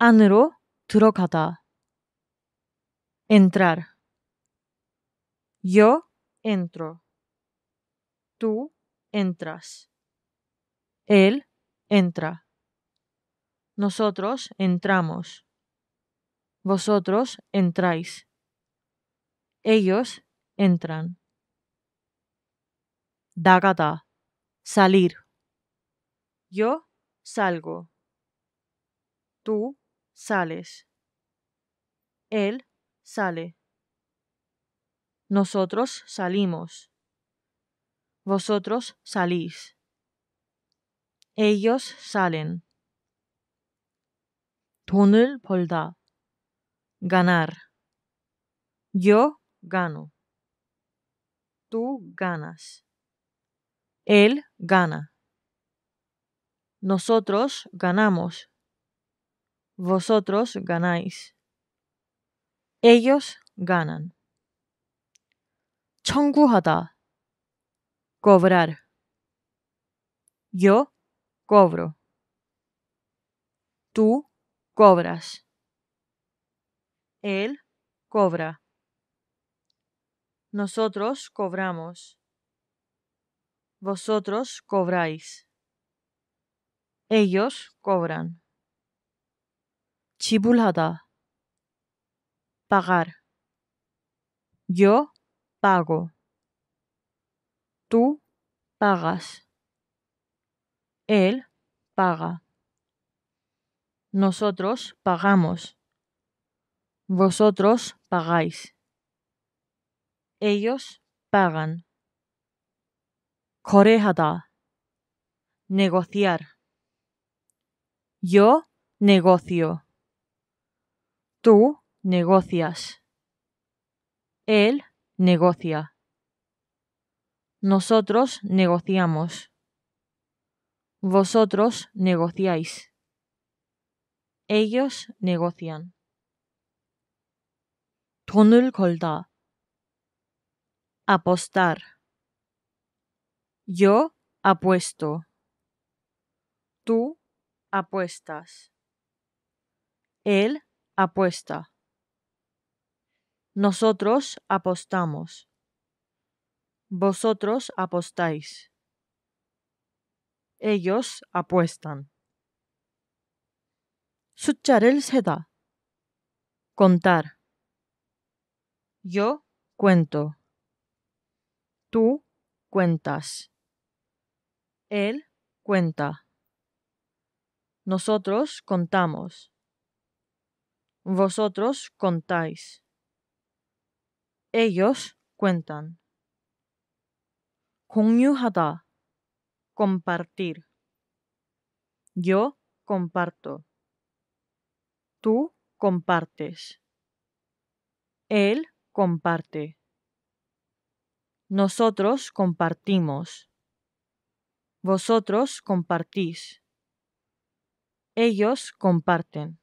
Anro 들어가다. entrar. Yo entro. Tú entras. Él entra. Nosotros entramos. Vosotros entráis. Ellos entran. Dagata. Salir. Yo salgo. Tú sales. Él sale. Nosotros salimos. Vosotros salís. Ellos salen. túnel, 벌다. Ganar. Yo gano. Tú ganas. Él gana. Nosotros ganamos. Vosotros ganáis. Ellos ganan. 청구하다. Cobrar. Yo cobro. Tú cobras. Él cobra. Nosotros cobramos. Vosotros cobráis. Ellos cobran. 지불하다. pagar. Yo pago. Tú pagas. Él paga. Nosotros pagamos. Vosotros pagáis. Ellos pagan. 거래하다. Negociar. Yo negocio. Tú negocias. Él negocia. Nosotros negociamos. Vosotros negociáis. Ellos negocian. 돈을 걸다. Apostar. Yo apuesto. Tú apuestas. Él apuesta. Nosotros apostamos. Vosotros apostáis. Ellos apuestan. el 세다. Contar. Yo cuento. Tú cuentas. Él cuenta. Nosotros contamos. Vosotros contáis. Ellos cuentan. 공유하다. Compartir. Yo comparto. Tú compartes. Él comparte. Nosotros compartimos. Vosotros compartís. Ellos comparten.